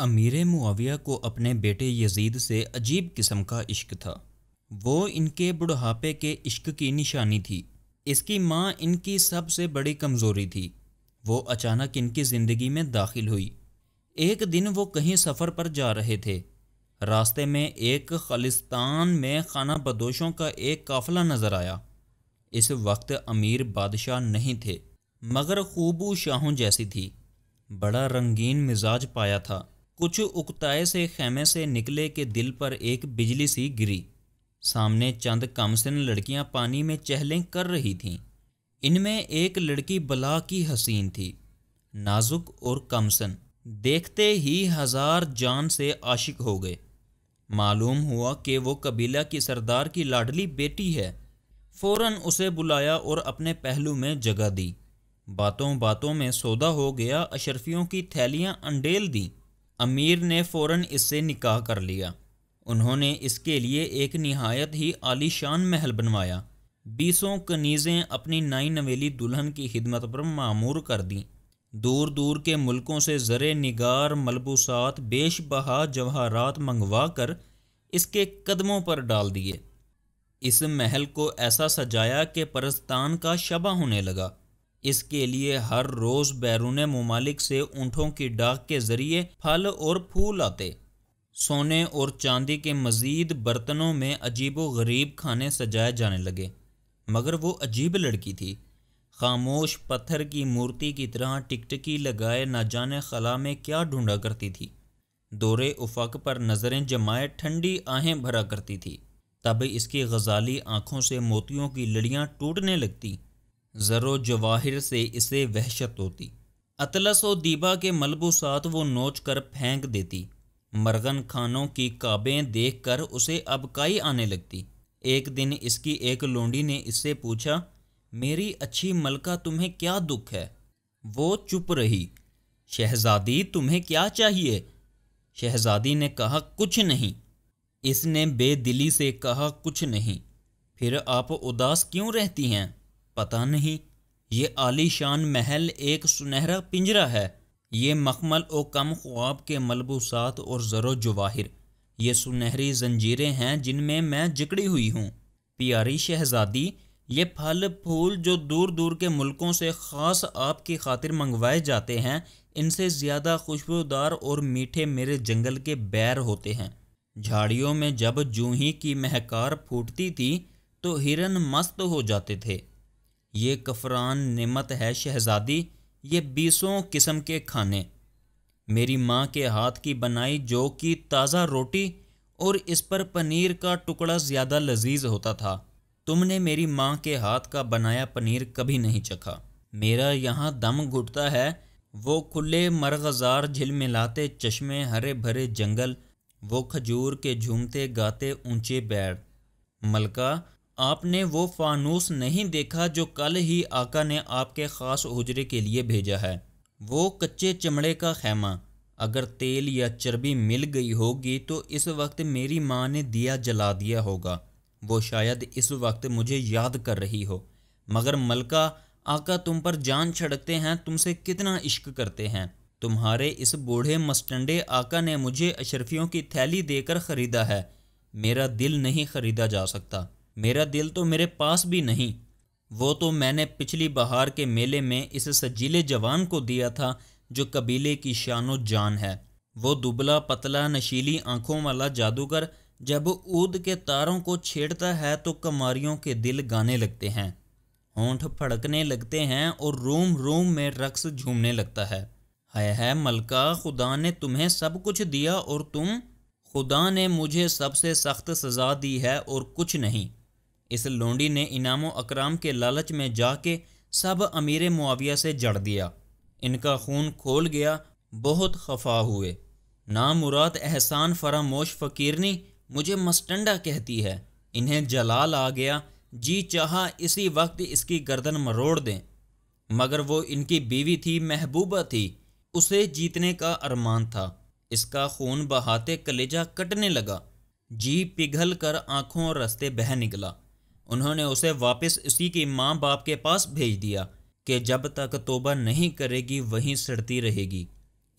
अमीर मुआविया को अपने बेटे यजीद से अजीब किस्म का इश्क था वो इनके बुढ़ापे के इश्क की निशानी थी इसकी माँ इनकी सबसे बड़ी कमज़ोरी थी वो अचानक इनकी ज़िंदगी में दाखिल हुई एक दिन वो कहीं सफ़र पर जा रहे थे रास्ते में एक खालिस्तान में खाना बदोशों का एक काफिला नज़र आया इस वक्त अमीर बादशाह नहीं थे मगर खूबू शाहों जैसी थी बड़ा रंगीन मिजाज पाया था कुछ उकताए से खेमे से निकले के दिल पर एक बिजली सी गिरी सामने चंद कमसिन लड़कियां पानी में चहलें कर रही थीं इनमें एक लड़की बला की हसीन थी नाजुक और कमसन देखते ही हजार जान से आशिक हो गए मालूम हुआ कि वो कबीला की सरदार की लाडली बेटी है फौरन उसे बुलाया और अपने पहलू में जगह दी बातों बातों में सौदा हो गया अशरफियों की थैलियां अंडेल दीं अमीर ने फौरन इससे निकाह कर लिया उन्होंने इसके लिए एक नहायत ही आलीशान महल बनवाया बीसों कनीज़ें अपनी नाई नवेली दुल्हन की खिदमत पर मामूर कर दीं दूर दूर के मुल्कों से ज़र निगार मलबूसात बेश बहा जवाहरात मंगवा कर इसके कदमों पर डाल दिए इस महल को ऐसा सजाया कि परस्तान का शबा होने लगा इसके लिए हर रोज बैरून ममालिक से ऊँटों की डाक के जरिए फल और फूल आते सोने और चांदी के मज़ीद बर्तनों में अजीब व गरीब खाने सजाए जाने लगे मगर वो अजीब लड़की थी खामोश पत्थर की मूर्ति की तरह टिकटकी लगाए ना जाने खला में क्या ढूंढा करती थी दौरे उफक पर नज़रें जमाए ठंडी आहें भरा करती थी तब इसकी गजाली आँखों से मोतियों की लड़ियाँ टूटने लगती ज़रो जवाहिर से इसे वहशत होती अतलस और दीबा के मलबूसात वो नोच कर फेंक देती मरगन खानों की काबें देख कर उसे अबकाई आने लगती एक दिन इसकी एक लोंडी ने इससे पूछा मेरी अच्छी मलका तुम्हें क्या दुख है वो चुप रही शहजादी तुम्हें क्या चाहिए शहजादी ने कहा कुछ नहीं इसने बेदिली से कहा कुछ नहीं फिर आप उदास क्यों रहती हैं पता नहीं ये आलीशान महल एक सुनहरा पिंजरा है ये मखमल ओ कम ख्वाब के मलबूसात और ज़रो जवाहिर ये सुनहरी जंजीरें हैं जिनमें मैं जकड़ी हुई हूँ प्यारी शहजादी ये फल फूल जो दूर दूर के मुल्कों से ख़ास आपकी खातिर मंगवाए जाते हैं इनसे ज़्यादा खुशबूदार और मीठे मेरे जंगल के बैर होते हैं झाड़ियों में जब जूही की महकार फूटती थी तो हिरन मस्त हो जाते थे ये कफरान नमत है शहज़ादी ये बीसों किस्म के खाने मेरी माँ के हाथ की बनाई जो कि ताज़ा रोटी और इस पर पनीर का टुकड़ा ज़्यादा लजीज होता था तुमने मेरी माँ के हाथ का बनाया पनीर कभी नहीं चखा मेरा यहाँ दम घुटता है वो खुले मरगजार झिलमिलाते चश्मे हरे भरे जंगल वो खजूर के झूमते गाते ऊंचे बैर मलका आपने वो फानूस नहीं देखा जो कल ही आका ने आपके ख़ास उजरे के लिए भेजा है वो कच्चे चमड़े का खैमा अगर तेल या चर्बी मिल गई होगी तो इस वक्त मेरी माँ ने दिया जला दिया होगा वो शायद इस वक्त मुझे याद कर रही हो मगर मलका आका तुम पर जान छड़कते हैं तुमसे कितना इश्क करते हैं तुम्हारे इस बूढ़े मस्टंडे आका ने मुझे अशरफियों की थैली देकर ख़रीदा है मेरा दिल नहीं ख़रीदा जा सकता मेरा दिल तो मेरे पास भी नहीं वो तो मैंने पिछली बहार के मेले में इस सजीले जवान को दिया था जो कबीले की शानो जान है वो दुबला पतला नशीली आंखों वाला जादूगर जब ऊद के तारों को छेड़ता है तो कमारियों के दिल गाने लगते हैं होंठ फड़कने लगते हैं और रूम रूम में रक्स झूमने लगता है हाय है मलका खुदा ने तुम्हें सब कुछ दिया और तुम खुदा ने मुझे सबसे सख्त सज़ा दी है और कुछ नहीं इस लोंडी ने इनामो अकराम के लालच में जाके सब अमीर मुआविया से जड़ दिया इनका खून खोल गया बहुत खफा हुए मुराद एहसान फरामोश फ़कीरनी मुझे मस्टंडा कहती है इन्हें जलाल आ गया जी चाहा इसी वक्त इसकी गर्दन मरोड़ दें मगर वो इनकी बीवी थी महबूबा थी उसे जीतने का अरमान था इसका खून बहाते कलेजा कटने लगा जी पिघल कर आँखों रस्ते बह निकला उन्होंने उसे वापस उसी के माँ बाप के पास भेज दिया कि जब तक तोबा नहीं करेगी वहीं सड़ती रहेगी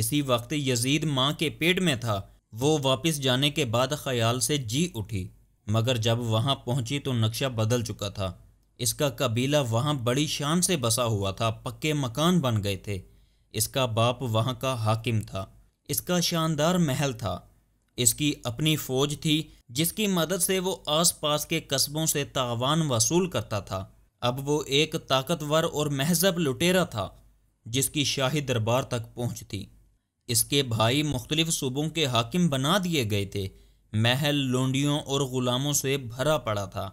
इसी वक्त यजीद माँ के पेट में था वो वापस जाने के बाद ख्याल से जी उठी मगर जब वहाँ पहुँची तो नक्शा बदल चुका था इसका कबीला वहाँ बड़ी शान से बसा हुआ था पक्के मकान बन गए थे इसका बाप वहाँ का हाकिम था इसका शानदार महल था इसकी अपनी फौज थी जिसकी मदद से वो आसपास के कस्बों से तावान वसूल करता था अब वो एक ताकतवर और महजब लुटेरा था जिसकी शाही दरबार तक पहुंच थी इसके भाई मुख्तलिफ सूबों के हाकिम बना दिए गए थे महल लोंडियों और ग़ुलामों से भरा पड़ा था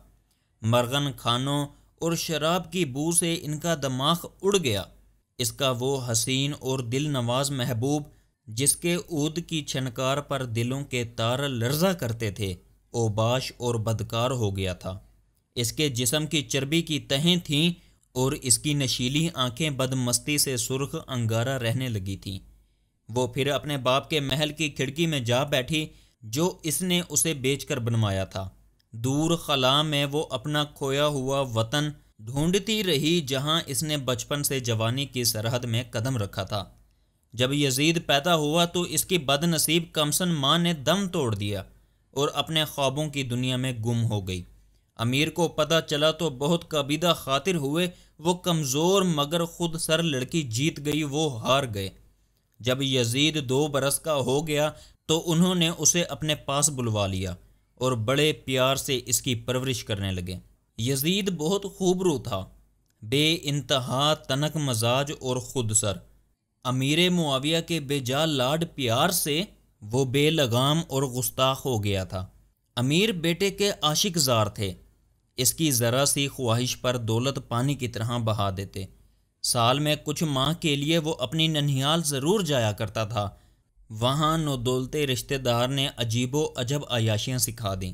मरगन खानों और शराब की बू से इनका दमाग उड़ गया इसका वो हसीन और दिल नवाज महबूब जिसके ऊद की छनकार पर दिलों के तार लर्जा करते थे ओबाश और बदकार हो गया था इसके जिसम की चर्बी की तहें थीं और इसकी नशीली आंखें बदमस्ती से सुर्ख अंगारा रहने लगी थीं वो फिर अपने बाप के महल की खिड़की में जा बैठी जो इसने उसे बेचकर बनवाया था दूर खला में वो अपना खोया हुआ वतन ढूंढती रही जहां इसने बचपन से जवानी की सरहद में कदम रखा था जब यजीद पैदा हुआ तो इसकी बदनसीब कमसन माँ ने दम तोड़ दिया और अपने ख्वाबों की दुनिया में गुम हो गई अमीर को पता चला तो बहुत कबीदा खातिर हुए वो कमज़ोर मगर खुद सर लड़की जीत गई वो हार गए जब यजीद दो बरस का हो गया तो उन्होंने उसे अपने पास बुलवा लिया और बड़े प्यार से इसकी परवरिश करने लगे यजीद बहुत खूबरू था बे इंतहा तनक मजाज और खुद सर अमीर मुआविया के बेजा लाड प्यार से वो बेलगाम और गुस्ताख हो गया था अमीर बेटे के आशिकजार थे इसकी ज़रा सी ख्वाहिश पर दौलत पानी की तरह बहा देते साल में कुछ माह के लिए वो अपनी ननिहाल ज़रूर जाया करता था वहाँ नौदौलते रिश्तेदार ने अजीबो अजब आयाशियाँ सिखा दीं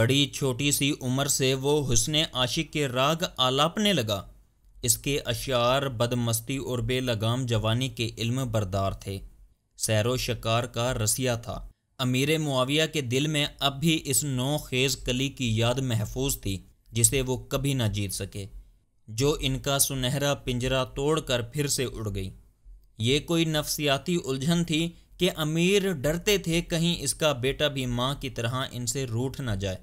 बड़ी छोटी सी उम्र से वो हुसन आशिक के राग आलापने लगा इसके अशार बदमस्ती और बेलगाम जवानी के इल्म बरदार थे सैर शिकार का रसिया था अमीर मुआविया के दिल में अब भी इस नौ खेज कली की याद महफूज थी जिसे वो कभी ना जीत सके जो इनका सुनहरा पिंजरा तोड़कर फिर से उड़ गई ये कोई नफसियाती उलझन थी कि अमीर डरते थे कहीं इसका बेटा भी माँ की तरह इनसे रूठ ना जाए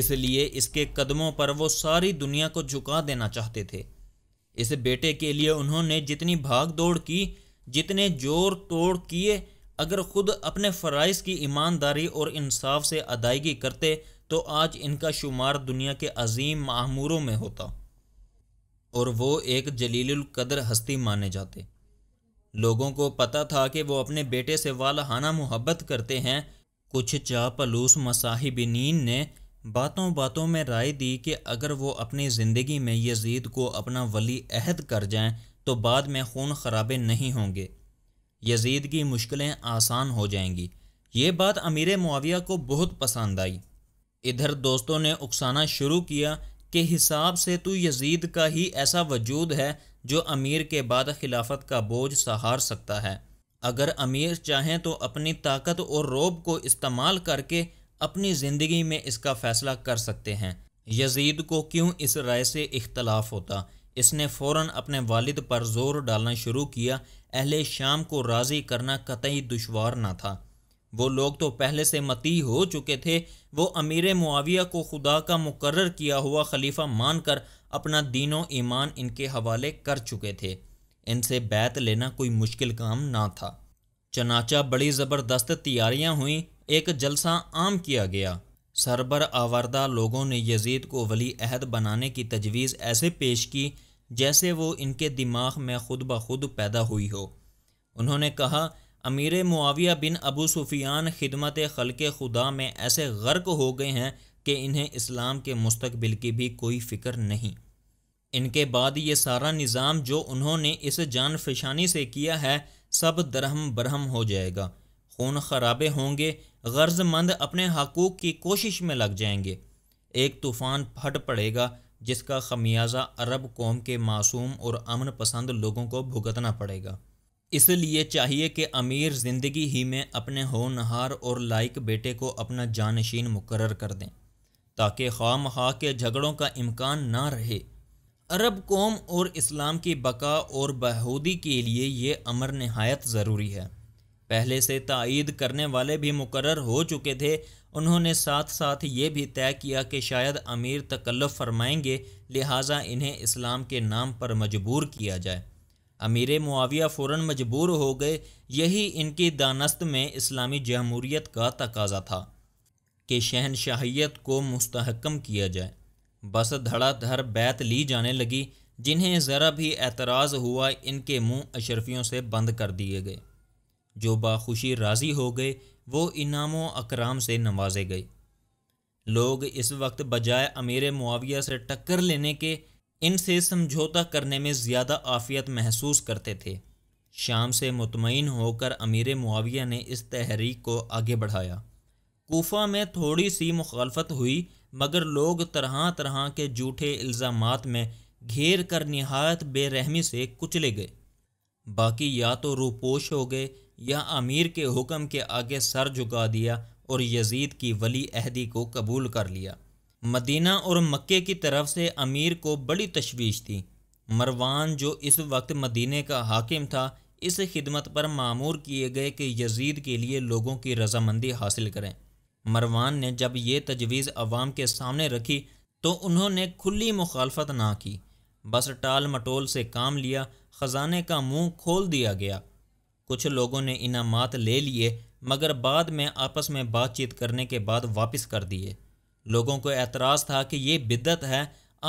इसलिए इसके कदमों पर वो सारी दुनिया को झुका देना चाहते थे इस बेटे के लिए उन्होंने जितनी भाग दौड़ की जितने जोर तोड़ किए अगर खुद अपने फ़राइज़ की ईमानदारी और इंसाफ से अदायगी करते तो आज इनका शुमार दुनिया के अजीम मामूरों में होता और वो एक जलील कदर हस्ती माने जाते लोगों को पता था कि वो अपने बेटे से वालहाना मोहब्बत करते हैं कुछ चापलूस मसाहिबिन ने बातों बातों में राय दी कि अगर वो अपनी ज़िंदगी में यजीद को अपना वली अहद कर जाएं तो बाद में खून खराबे नहीं होंगे यजीद की मुश्किलें आसान हो जाएंगी ये बात अमीर मुआविया को बहुत पसंद आई इधर दोस्तों ने उकसाना शुरू किया कि हिसाब से तो यजीद का ही ऐसा वजूद है जो अमीर के बाद खिलाफत का बोझ सहार सकता है अगर अमीर चाहें तो अपनी ताकत और रोब को इस्तेमाल करके अपनी ज़िंदगी में इसका फ़ैसला कर सकते हैं यजीद को क्यों इस राय से इख्तलाफ होता इसने फ़ौर अपने वालिद पर जोर डालना शुरू किया अहले शाम को राज़ी करना कतई दुशवार ना था वो लोग तो पहले से मती हो चुके थे वो अमीर मुआविया को खुदा का मुकर किया हुआ खलीफा मानकर अपना दीनों ईमान इनके हवाले कर चुके थे इनसे बैत लेना कोई मुश्किल काम ना था चनाचा बड़ी ज़बरदस्त तैयारियां हुईं एक जलसा आम किया गया सरबर आवारदा लोगों ने यजीद को वली अहद बनाने की तजवीज़ ऐसे पेश की जैसे वो इनके दिमाग में खुद ब खुद पैदा हुई हो उन्होंने कहा अमीर मुआविया बिन अबू सुफियान खिदमत खलक खुदा में ऐसे गर्क हो गए हैं कि इन्हें इस्लाम के मुस्तबिल की भी कोई फ़िक्र नहीं इनके बाद ये सारा निज़ाम जो उन्होंने इस जान फिशानी से किया है सब दरहम बरहम हो जाएगा खून खराबे होंगे गर्जमंद अपने हकूक़ की कोशिश में लग जाएंगे एक तूफ़ान फट पड़ेगा जिसका खमियाजा अरब कौम के मासूम और अमन पसंद लोगों को भुगतना पड़ेगा इसलिए चाहिए कि अमीर ज़िंदगी ही में अपने होनहार और लायक बेटे को अपना जानशीन मुकर कर दें ताकि खाम खा के झगड़ों का इम्कान ना रहे अरब कौम और इस्लाम की बका और बहूदी के लिए ये अमर नहायत ज़रूरी है पहले से तइद करने वाले भी मुकर हो चुके थे उन्होंने साथ साथ ये भी तय किया कि शायद अमीर तकल्लफ फरमाएंगे लिहाजा इन्हें इस्लाम के नाम पर मजबूर किया जाए अमीर मुआविया फ़ौर मजबूर हो गए यही इनकी दानस्त में इस्लामी जमहूरीत का तकाजा था कि शहनशाहत को मस्तकम किया जाए बस धड़ाधड़ बैत ली जाने लगी जिन्हें ज़रा भी एतराज़ हुआ इनके मुँह अशरफियों से बंद कर दिए गए जो बाखुशी राज़ी हो गए वो इनामों अकराम से नवाजे गए लोग इस वक्त बजाय अमीर मुआविया से टक्कर लेने के इनसे समझौता करने में ज़्यादा आफियत महसूस करते थे शाम से मुतमिन होकर अमीर मुआविया ने इस तहरीक को आगे बढ़ाया कोफा में थोड़ी सी मुखालफत हुई मगर लोग तरह तरह के जूठे इल्ज़ाम में घेर कर नहायत बेरहमी से कुचले गए बाकी या तो रूपोश हो गए या अमीर के हुक्म के आगे सर झुका दिया और यजीद की वली अहदी को कबूल कर लिया मदीना और मक्के की तरफ से अमीर को बड़ी तशवीश थी मरवान जो इस वक्त मदीने का हाकिम था इस खिदमत पर मामूर किए गए कि यजीद के लिए लोगों की रजामंदी हासिल करें मरवान ने जब यह तजवीज़ अवाम के सामने रखी तो उन्होंने खुली मुखालफत ना की बस टाल मटोल से काम लिया ख़जाने का मुंह खोल दिया गया कुछ लोगों ने इनाम ले लिए मगर बाद में आपस में बातचीत करने के बाद वापस कर दिए लोगों को एतराज़ था कि ये बिदत है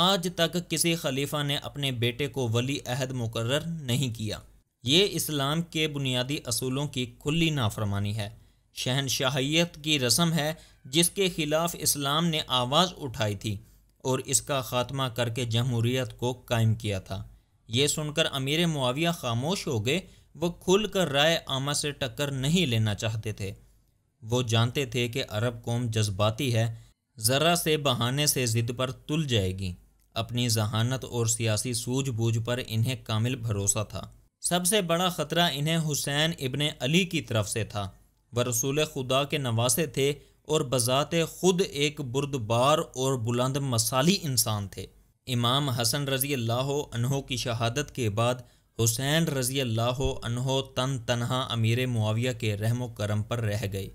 आज तक किसी खलीफा ने अपने बेटे को वली अहद मुकर नहीं किया ये इस्लाम के बुनियादी असूलों की खुली नाफरमानी है शहनशाहियत की रस्म है जिसके ख़िलाफ़ इस्लाम ने आवाज़ उठाई थी और इसका ख़ात्मा करके जमहूरीत को कायम किया था ये सुनकर अमीर मुआविया खामोश हो गए वो खुलकर राय आमा से टक्कर नहीं लेना चाहते थे वो जानते थे कि अरब कौम जज्बाती है ज़रा से बहाने से ज़िद पर तुल जाएगी अपनी जहानत और सियासी सूझबूझ पर इन्हें कामिल भरोसा था सबसे बड़ा ख़तरा इन्हें हुसैन इबन अली की तरफ से था वह रसूल खुदा के नवासे थे और बज़ात खुद एक बुरदबार और बुलंद मसाली इंसान थे इमाम हसन रजी अल्लाह की शहादत के बाद हुसैन रज़ी अल्लाह अनहो तन तनहा अमीर मुआविया के रहम करम पर रह गए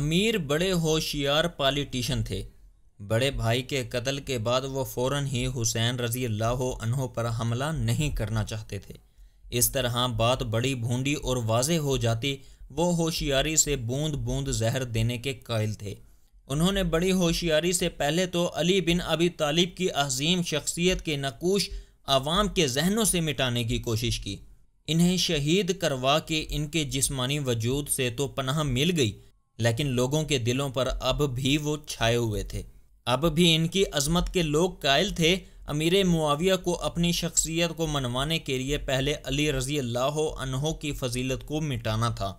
अमीर बड़े होशियार पॉलिटिशन थे बड़े भाई के कत्ल के बाद वो फ़ौर ही हुसैन रज़ी अल्लाह अनहो पर हमला नहीं करना चाहते थे इस तरह बात बड़ी भूंडी और वाज हो जाती वो होशियारी से बूंद बूंद जहर देने के कायल थे उन्होंने बड़ी होशियारी से पहले तो अली बिन अबी तालिब की अजीम शख्सियत के नकूश आवाम के जहनों से मिटाने की कोशिश की इन्हें शहीद करवा के इनके जिस्मानी वजूद से तो पनाह मिल गई लेकिन लोगों के दिलों पर अब भी वो छाए हुए थे अब भी इनकी अजमत के लोग कायल थे अमीर मुआविया को अपनी शख्सियत को मनवाने के लिए पहले अली रजी अल्लाह की फजीलत को मिटाना था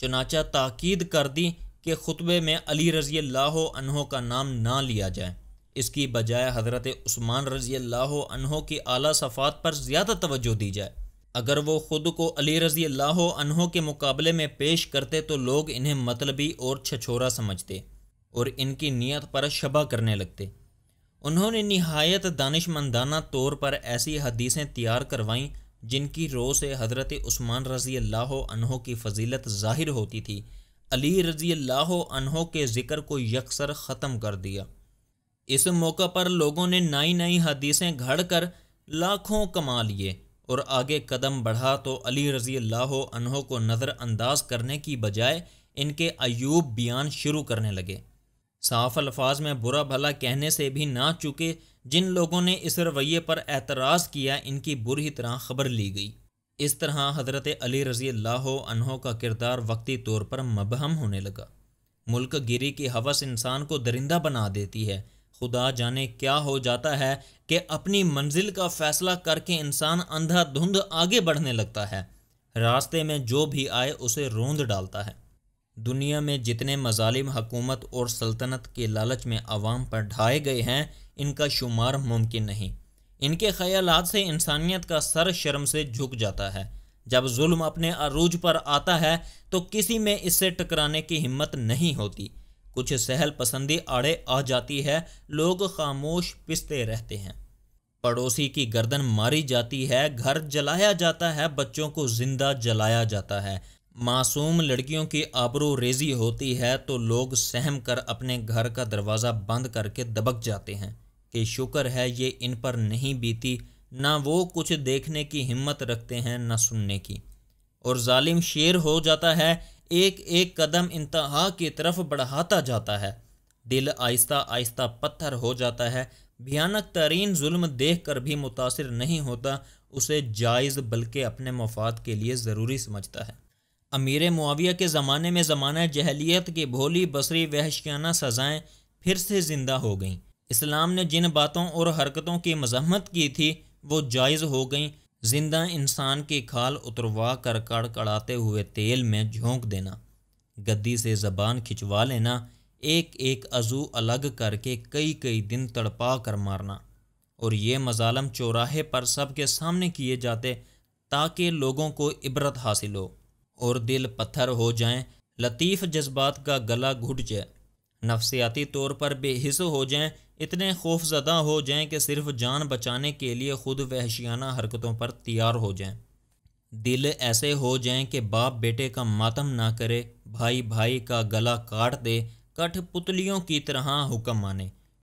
चनाचा ताकीद कर दी कि खुतबे में अली रजी अल्लाह का नाम ना लिया जाए इसकी बजाय हज़रत उस्मान रज़ी अल्लाह की आला सफ़ात पर ज़्यादा तोज्जो दी जाए अगर वो ख़ुद को अली रज़ी अल्लाह के मुकाबले में पेश करते तो लोग इन्हें मतलबी और छछोरा समझते और इनकी नीयत पर शबा करने लगते उन्होंने नहायत दानशमंदाना तौर पर ऐसी हदीसें तैयार करवाईं जिनकी रो से हज़रत उस्मान रज़ी अल्लाह की फजीलत ज़ाहिर होती थी अली रज़ी अल्लाह के ज़िक्र को यकसर ख़त्म कर दिया इस मौका पर लोगों ने नई नई हदीसें घड़ कर लाखों कमा लिए और आगे कदम बढ़ा तो अली रज़ी अल्लाह को नज़रअंदाज करने की बजाय इनके अयूब बयान शुरू करने लगे साफ अल्फाज में बुरा भला कहने से भी ना चुके जिन लोगों ने इस रवैये पर एतराज़ किया इनकी बुरी तरह खबर ली गई इस तरह हज़रत अली रज़ी अनहों का किरदार वक्ती तौर पर मबहम होने लगा मुल्क गिरी की हवस इंसान को दरिंदा बना देती है खुदा जाने क्या हो जाता है कि अपनी मंजिल का फैसला करके इंसान अंधा धुंध आगे बढ़ने लगता है रास्ते में जो भी आए उसे रोंद डालता है दुनिया में जितने मजालिम हकूमत और सल्तनत के लालच में आवाम पर ढाए गए हैं इनका शुमार मुमकिन नहीं इनके ख्याल से इंसानियत का सर शर्म से झुक जाता है जब जुल्म अपने अरूज पर आता है तो किसी में इससे टकराने की हिम्मत नहीं होती कुछ सहल पसंदी आड़े आ जाती है लोग खामोश पिसते रहते हैं पड़ोसी की गर्दन मारी जाती है घर जलाया जाता है बच्चों को जिंदा जलाया जाता है मासूम लड़कियों की आबरू रेजी होती है तो लोग सहम कर अपने घर का दरवाज़ा बंद करके दबक जाते हैं कि शुक्र है ये इन पर नहीं बीती ना वो कुछ देखने की हिम्मत रखते हैं ना सुनने की और जालिम शेर हो जाता है एक एक कदम इंतहा की तरफ बढ़ाता जाता है दिल आहिस्ता आहिस्ता पत्थर हो जाता है भयानक तरीन जुल्म देख कर भी मुतासर नहीं होता उसे जायज़ बल्कि अपने मफाद के लिए ज़रूरी समझता है अमीर मुआविया के ज़माने में ज़माना जहलीत की भोली बसरी वहशियाना सज़ाएँ फिर से ज़िंदा हो गईं इस्लाम ने जिन बातों और हरकतों की मजम्मत की थी वो जायज़ हो गईं जिंदा इंसान की खाल उतरवा कर कड़कड़ाते हुए तेल में झोंक देना गद्दी से ज़बान खिंचवा लेना एक एक अजू अलग करके कई कई दिन तड़पा कर मारना और ये मज़ालम चौराहे पर सबके सामने किए जाते ताकि लोगों को इबरत हासिल हो और दिल पत्थर हो जाएं लतीफ़ जज्बात का गला घुट जाए नफसियाती तौर पर बेहिस हो जाएं इतने खौफजदा हो जाएं कि सिर्फ जान बचाने के लिए खुद वहशियाना हरकतों पर तैयार हो जाएं दिल ऐसे हो जाएं कि बाप बेटे का मातम ना करे भाई भाई का गला काट दे कठ पुतलियों की तरह हुक्म माने